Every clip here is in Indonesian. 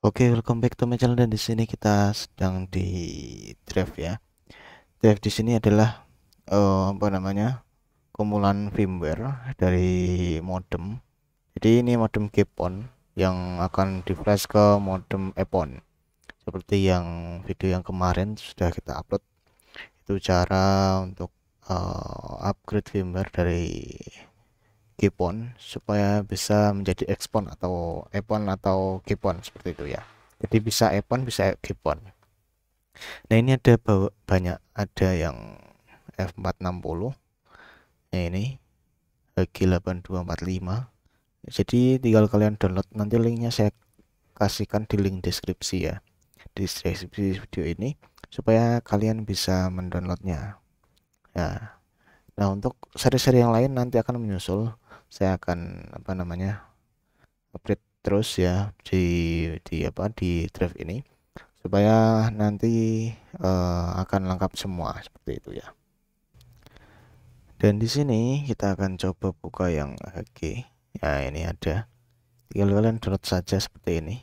Oke, okay, welcome back to my channel dan di sini kita sedang di draft ya. Draft di sini adalah uh, apa namanya? kumpulan firmware dari modem. Jadi ini modem Gepon yang akan di flash ke modem Epon. Seperti yang video yang kemarin sudah kita upload. Itu cara untuk uh, upgrade firmware dari gepon supaya bisa menjadi ekspon atau epon atau gepon seperti itu ya jadi bisa epon bisa gepon nah ini ada banyak ada yang F460 nah ini G8245 jadi tinggal kalian download nanti linknya saya kasihkan di link deskripsi ya di deskripsi video ini supaya kalian bisa mendownloadnya ya nah untuk seri-seri yang lain nanti akan menyusul saya akan apa namanya update terus ya di di apa di drive ini supaya nanti uh, akan lengkap semua seperti itu ya dan di sini kita akan coba buka yang HG ya ini ada tinggal kalian download saja seperti ini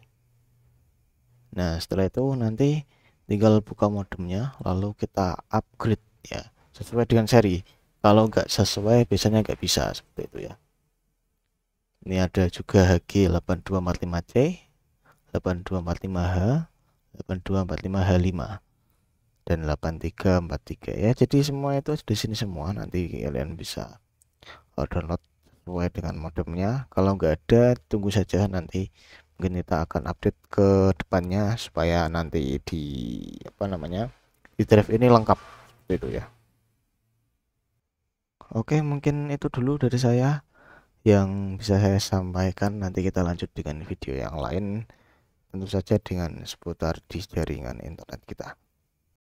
nah setelah itu nanti tinggal buka modemnya lalu kita upgrade ya sesuai dengan seri kalau nggak sesuai biasanya nggak bisa seperti itu ya ini ada juga HG 8245C 8245H 8245H5 dan 8343 ya jadi semua itu di sini semua nanti kalian bisa download sesuai dengan modemnya kalau nggak ada tunggu saja nanti mungkin kita akan update ke depannya supaya nanti di apa namanya di drive ini lengkap itu ya oke mungkin itu dulu dari saya yang bisa saya sampaikan nanti kita lanjut dengan video yang lain tentu saja dengan seputar di jaringan internet kita